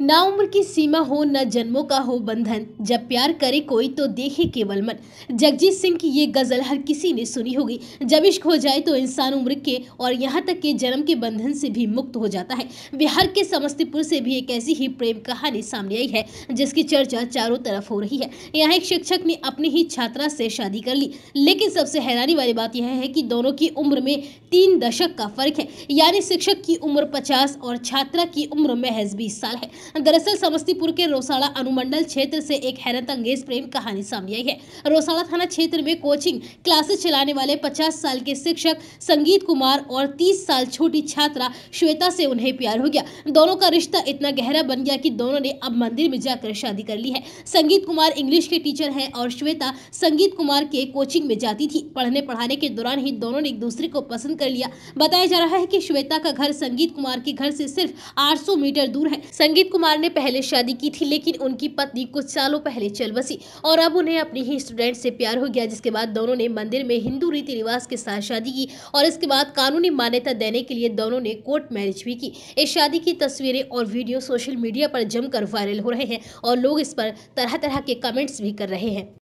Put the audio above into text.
ना उम्र की सीमा हो न जन्मों का हो बंधन जब प्यार करे कोई तो देखे केवल मन जगजीत सिंह की ये गज़ल हर किसी ने सुनी होगी जब इश्क हो जाए तो इंसान उम्र के और यहाँ तक के जन्म के बंधन से भी मुक्त हो जाता है बिहार के समस्तीपुर से भी एक ऐसी ही प्रेम कहानी सामने आई है जिसकी चर्चा चारों तरफ हो रही है यहाँ एक शिक्षक ने अपनी ही छात्रा से शादी कर ली लेकिन सबसे हैरानी वाली बात यह है कि दोनों की उम्र में तीन दशक का फर्क है यानी शिक्षक की उम्र पचास और छात्रा की उम्र महज बीस साल है दरअसल समस्तीपुर के रोसाड़ा अनुमंडल क्षेत्र से एक हैरत अंगेज प्रेम कहानी सामने आई है रोसाड़ा थाना क्षेत्र में कोचिंग क्लासेस चलाने वाले 50 साल के शिक्षक संगीत कुमार और 30 साल छोटी छात्रा श्वेता से उन्हें प्यार हो गया दोनों का रिश्ता इतना गहरा बन गया कि दोनों ने अब मंदिर में जाकर शादी कर ली है संगीत कुमार इंग्लिश के टीचर है और श्वेता संगीत कुमार के कोचिंग में जाती थी पढ़ने पढ़ाने के दौरान ही दोनों ने एक दूसरे को पसंद कर लिया बताया जा रहा है कि श्वेता का घर संगीत कुमार के घर से सिर्फ 800 मीटर दूर है संगीत कुमार ने पहले शादी की थी लेकिन उनकी पत्नी कुछ सालों पहले चल बसी और अब उन्हें अपनी ही स्टूडेंट से प्यार हो गया जिसके बाद दोनों ने मंदिर में हिंदू रीति रिवाज के साथ शादी की और इसके बाद कानूनी मान्यता देने के लिए दोनों ने कोर्ट मैरिज भी की इस शादी की तस्वीरें और वीडियो सोशल मीडिया पर जमकर वायरल हो रहे हैं और लोग इस पर तरह तरह के कमेंट्स भी कर रहे हैं